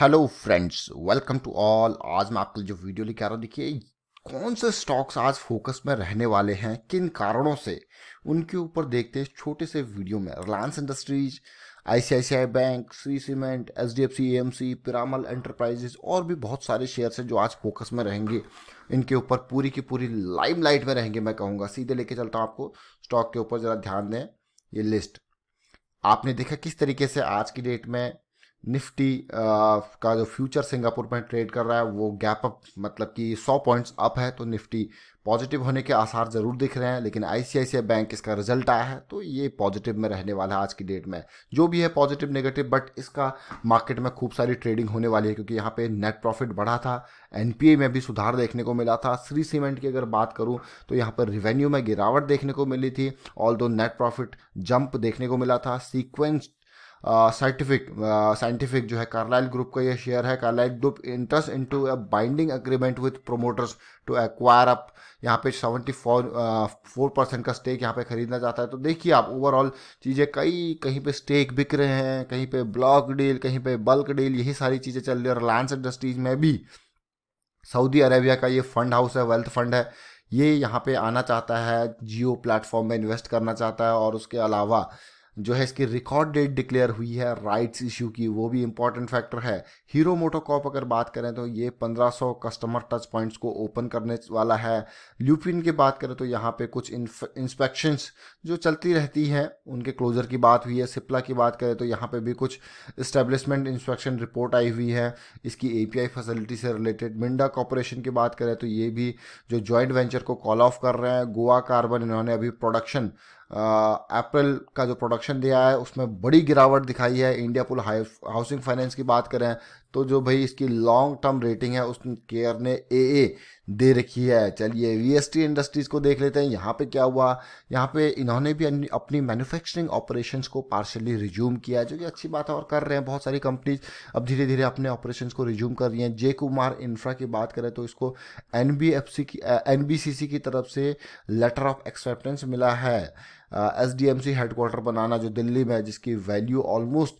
hello friends welcome to all आज मैं आपके लिए जो वीडियो लेके आ रहा हूँ देखिए कौन से स्टॉक्स आज फोकस में रहने वाले हैं किन कारणों से उनके ऊपर देखते हैं छोटे से वीडियो में Reliance Industries ICICI bank Shree cement H D F C M C Piramal enterprises और भी बहुत सारे शेयर्स हैं जो आज फोकस में रहेंगे इनके ऊपर पूरी की पूरी लाइम लाइट में रहेंगे मैं कहूँगा सीधे लेके चलता हूँ आपको स्टॉक के ऊपर ज़रा ध्यान दें ये लिस्ट आपने देखा किस तरीके से आज की डेट में निफ्टी का जो फ्यूचर सिंगापुर में ट्रेड कर रहा है वो गैप अप मतलब कि 100 पॉइंट्स अप है तो निफ्टी पॉजिटिव होने के आसार ज़रूर दिख रहे हैं लेकिन आई बैंक इसका रिजल्ट आया है तो ये पॉजिटिव में रहने वाला है आज की डेट में जो भी है पॉजिटिव नेगेटिव बट इसका मार्केट में खूब सारी ट्रेडिंग होने वाली है क्योंकि यहाँ पे नेट प्रॉफिट बढ़ा था एन में भी सुधार देखने को मिला था श्री सीमेंट की अगर बात करूँ तो यहाँ पर रिवेन्यू में गिरावट देखने को मिली थी ऑल नेट प्रॉफिट जंप देखने को मिला था सीक्वेंस्ड साइंटिफिक साइंटिफिक जो है कार्लाइल ग्रुप का ये शेयर है Carlyle group enters into a binding agreement with promoters to acquire up यहाँ पे सेवेंटी फोर फोर परसेंट का स्टेक यहाँ पे खरीदना चाहता है तो देखिए आप ओवरऑल चीज़ें कई कहीं पे स्टेक बिक रहे हैं कहीं पे ब्लॉक डील कहीं पे बल्क डील यही सारी चीज़ें चल रही है रिलायंस इंडस्ट्रीज में भी सऊदी अरेबिया का ये फंड हाउस है वेल्थ फंड है ये यहाँ पे आना चाहता है जियो प्लेटफॉर्म में इन्वेस्ट करना चाहता है और उसके अलावा जो है इसकी रिकॉर्ड डेट डिक्लेयर हुई है राइट्स इशू की वो भी इंपॉर्टेंट फैक्टर है हीरो मोटोकॉप अगर बात करें तो ये 1500 कस्टमर टच पॉइंट्स को ओपन करने वाला है ल्यूपिन की बात करें तो यहाँ पे कुछ इंस्पेक्शंस जो चलती रहती हैं उनके क्लोजर की बात हुई है सिप्ला की बात करें तो यहाँ पे भी कुछ इस्टेब्लिशमेंट इंस्पेक्शन रिपोर्ट आई हुई है इसकी ए फैसिलिटी से रिलेटेड मिंडा कॉपोरेशन की बात करें तो ये भी जो जॉइंट वेंचर को कॉल ऑफ कर रहे हैं गोवा कार्बन इन्होंने अभी प्रोडक्शन अप्रैल का जो प्रोडक्शन दिया है उसमें बड़ी गिरावट दिखाई है इंडिया पुल हाउसिंग फाइनेंस की बात करें तो जो भाई इसकी लॉन्ग टर्म रेटिंग है उस केयर ने ए ए दे रखी है चलिए वी इंडस्ट्रीज़ को देख लेते हैं यहाँ पे क्या हुआ यहाँ पे इन्होंने भी अपनी मैन्युफैक्चरिंग ऑपरेशंस को पार्शली रिज्यूम किया है जो कि अच्छी बात है और कर रहे हैं बहुत सारी कंपनीज अब धीरे धीरे अपने ऑपरेशंस को रिज्यूम कर रही हैं जे कुमार इंफ्रा की बात करें तो इसको एन की एन की तरफ से लेटर ऑफ एक्सेप्टेंस मिला है S D M C headquarter बनाना जो दिल्ली में है जिसकी वैल्यू ऑलमोस्ट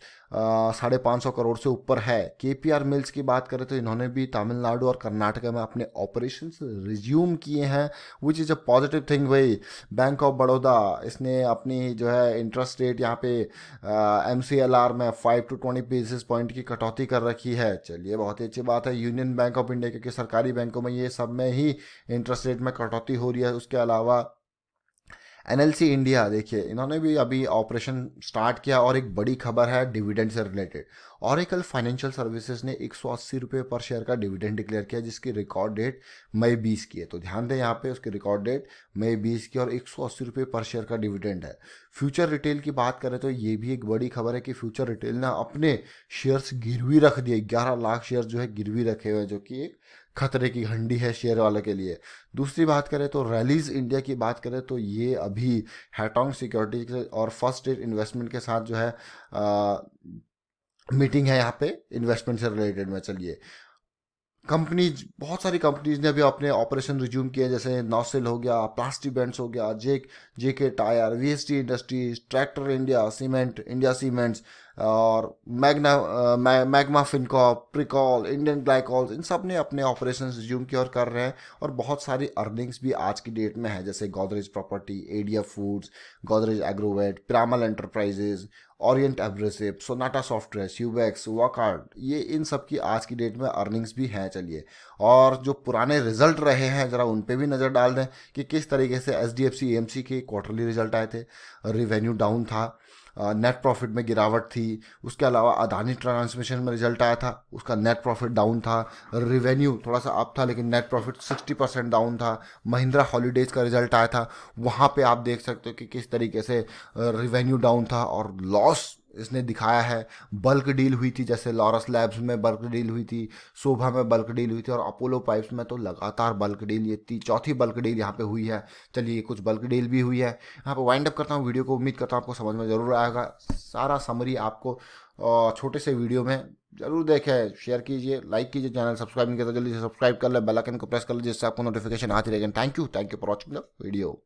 साढ़े पाँच सौ करोड़ से ऊपर है के पी आर मिल्स की बात करें तो इन्होंने भी तमिलनाडु और कर्नाटका में अपने ऑपरेशन रिज्यूम किए हैं which is a positive thing भाई बैंक ऑफ बड़ौदा इसने अपनी जो है इंटरेस्ट रेट यहाँ पे एम सी एल आर में five to twenty basis point की कटौती कर रखी है चलिए बहुत ही अच्छी बात है यूनियन बैंक ऑफ इंडिया क्योंकि सरकारी बैंकों में ये सब में ही इंटरेस्ट रेट में कटौती हो रही है उसके अलावा सी इंडिया देखिए इन्होंने भी अभी ऑपरेशन स्टार्ट किया और एक बड़ी खबर है डिविडेंड से रिलेटेड कल फाइनेंशियल सर्विसेज ने एक सौ अस्सी रुपये पर शेयर का डिविडेंड डिक्लेयर किया जिसकी रिकॉर्ड डेट मई बीस की है तो ध्यान दें यहाँ पे उसकी रिकॉर्ड डेट मई बीस की और एक सौ अस्सी रुपये पर शेयर का डिविडेंड है फ्यूचर रिटेल की बात करें तो ये भी एक बड़ी खबर है कि फ्यूचर रिटेल ने अपने शेयर्स गिरवी रख दिए ग्यारह लाख शेयर जो है गिरवी रखे हुए जो कि एक खतरे की घंटी है शेयर वाले के लिए दूसरी बात करें तो रैलीज इंडिया की बात करें तो ये अभी हैटोंग सिक्योरिटी और फर्स्ट एड इन्वेस्टमेंट के साथ जो है आ, मीटिंग है यहाँ पे इन्वेस्टमेंट से रिलेटेड में चलिए कंपनीज बहुत सारी कंपनीज ने अभी अपने ऑपरेशन रिज्यूम किए जैसे नॉसिल हो गया प्लास्टिक बैंड्स हो गया J J K tyre V S T industries tractor India cement India cements और Magna Magma Fincorp Pricol Indian Glycols इन सब ने अपने ऑपरेशन रिज्यूम किए और कर रहे हैं और बहुत सारी अर्निंग्स भी आज की डेट में है जैसे गोदरेज प्रॉपर्टी एडिया foods Godrej Agrovet Piramal enterprises Orient abrasive Sonata software यूबैक्स वर्कआर्ट ये इन सब की आज की डेट में अर्निंग्स भी हैं चलिए और जो पुराने रिजल्ट रहे हैं ज़रा उन पे भी नज़र डाल दें कि किस तरीके से H D F C M C के क्वार्टरली रिजल्ट आए थे रिवेन्यू डाउन था नेट प्रॉफिट में गिरावट थी उसके अलावा अदानी ट्रांसमिशन में रिजल्ट आया था उसका नेट प्रॉफिट डाउन था रिवेन्यू थोड़ा सा अप था लेकिन नेट प्रॉफिट 60 परसेंट डाउन था महिंद्रा हॉलीडेज़ का रिजल्ट आया था वहाँ पे आप देख सकते हो कि किस तरीके से रिवेन्यू डाउन था और लॉस इसने दिखाया है बल्क डील हुई थी जैसे लॉरस लैब्स में बल्क डील हुई थी शोभा में बल्क डील हुई थी और अपोलो पाइप्स में तो लगातार बल्क डील ये थी चौथी बल्क डील यहाँ पे हुई है चलिए कुछ बल्क डील भी हुई है यहाँ पे वाइंड अप करता हूँ वीडियो को उम्मीद करता हूँ आपको समझ में ज़रूर आएगा सारा समरी आपको छोटे से वीडियो में जरूर देखें शेयर कीजिए लाइक कीजिए चैनल सब्सक्राइब नहीं करता तो जल्दी से सब्सक्राइब कर ले बेल आइकन को प्रेस कर ले जिससे आपको नोटिफिकेशन आती रहेगा thank you thank you for watching the video